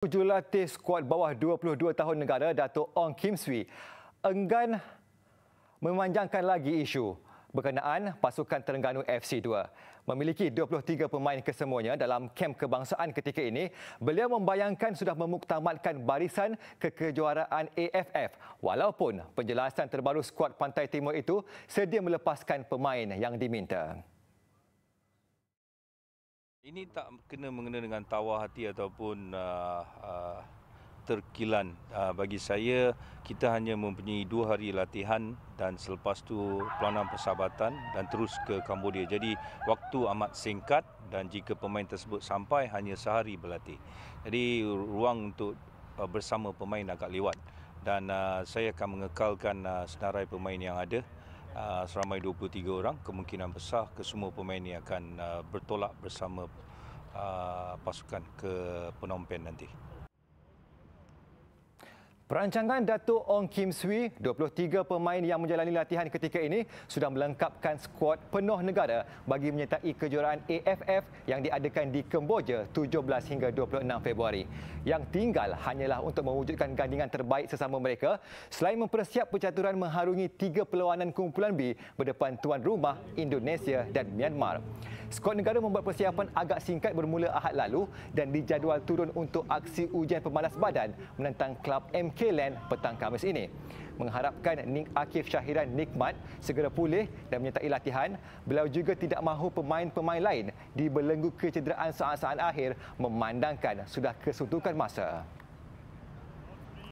Jurulatih skuad bawah 22 tahun negara Datuk Ong Kim Swee enggan memanjangkan lagi isu berkenaan pasukan Terengganu FC2. Memiliki 23 pemain kesemuanya dalam kem kebangsaan ketika ini, beliau membayangkan sudah memuktamadkan barisan kekejuaraan AFF walaupun penjelasan terbaru skuad Pantai Timur itu sedia melepaskan pemain yang diminta. Ini tak kena mengena dengan tawa hati ataupun uh, uh, terkilan. Uh, bagi saya, kita hanya mempunyai dua hari latihan dan selepas tu pelanam persahabatan dan terus ke Kamboja. Jadi, waktu amat singkat dan jika pemain tersebut sampai, hanya sehari berlatih. Jadi, ruang untuk uh, bersama pemain agak lewat dan uh, saya akan mengekalkan uh, senarai pemain yang ada uh, seramai 23 orang kemungkinan besar kesemua pemain ini akan ah, bertolak bersama ah, pasukan ke Penompen nanti Perancangan Datuk Ong Kim Swee, 23 pemain yang menjalani latihan ketika ini sudah melengkapkan skuad penuh negara bagi menyertai kejuaraan AFF yang diadakan di Kemboja 17 hingga 26 Februari. Yang tinggal hanyalah untuk mewujudkan gandingan terbaik sesama mereka selain mempersiap percaturan mengharungi tiga perlawanan kumpulan B berdepan tuan rumah Indonesia dan Myanmar. Skuad negara membuat persiapan agak singkat bermula Ahad lalu dan dijadual turun untuk aksi ujian pemalas badan menentang kelab MK KLAN petang Kamis ini. Mengharapkan Nik Akif Syahiran nikmat segera pulih dan menyertai latihan, beliau juga tidak mahu pemain-pemain lain dibelenggu kecederaan saat-saat akhir memandangkan sudah kesuntukan masa.